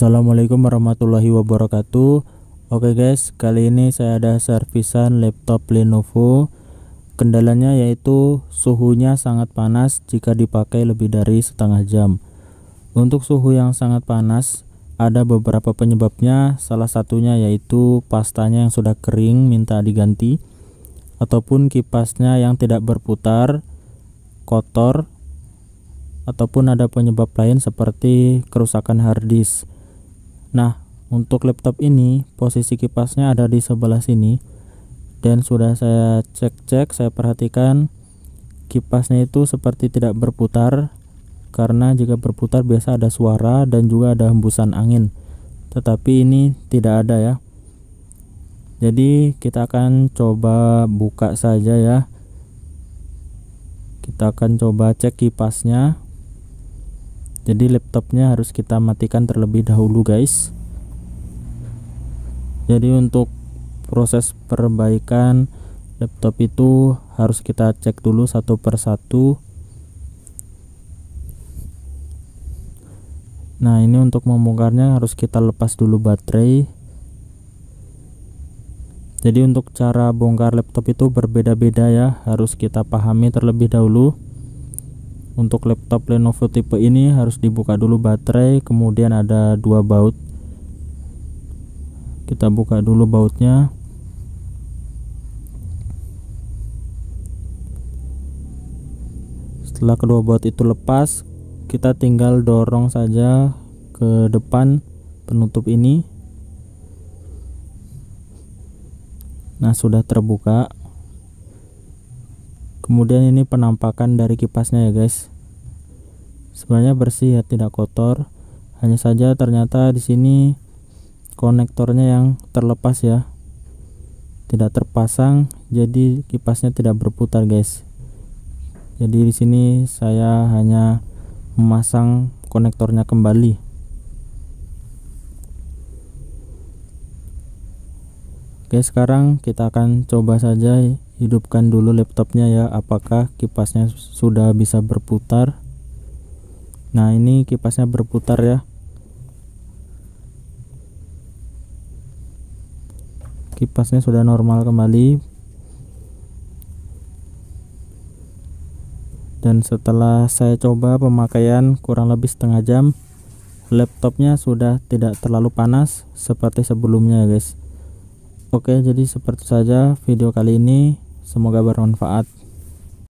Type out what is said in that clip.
Assalamualaikum warahmatullahi wabarakatuh Oke guys kali ini saya ada servisan laptop Lenovo Kendalanya yaitu suhunya sangat panas jika dipakai lebih dari setengah jam Untuk suhu yang sangat panas ada beberapa penyebabnya Salah satunya yaitu pastanya yang sudah kering minta diganti Ataupun kipasnya yang tidak berputar kotor ataupun ada penyebab lain seperti kerusakan hard Nah, untuk laptop ini posisi kipasnya ada di sebelah sini dan sudah saya cek-cek, saya perhatikan kipasnya itu seperti tidak berputar karena jika berputar biasa ada suara dan juga ada hembusan angin. Tetapi ini tidak ada ya. Jadi kita akan coba buka saja ya. Kita akan coba cek kipasnya jadi laptopnya harus kita matikan terlebih dahulu guys jadi untuk proses perbaikan laptop itu harus kita cek dulu satu persatu nah ini untuk membongkarnya harus kita lepas dulu baterai jadi untuk cara bongkar laptop itu berbeda-beda ya harus kita pahami terlebih dahulu untuk laptop Lenovo tipe ini harus dibuka dulu baterai kemudian ada dua baut kita buka dulu bautnya setelah kedua baut itu lepas kita tinggal dorong saja ke depan penutup ini nah sudah terbuka kemudian ini penampakan dari kipasnya ya guys sebenarnya bersih ya tidak kotor hanya saja ternyata di sini konektornya yang terlepas ya tidak terpasang jadi kipasnya tidak berputar guys jadi di sini saya hanya memasang konektornya kembali Oke sekarang kita akan coba saja hidupkan dulu laptopnya ya apakah kipasnya sudah bisa berputar nah ini kipasnya berputar ya kipasnya sudah normal kembali dan setelah saya coba pemakaian kurang lebih setengah jam laptopnya sudah tidak terlalu panas seperti sebelumnya ya guys oke jadi seperti saja video kali ini Semoga bermanfaat.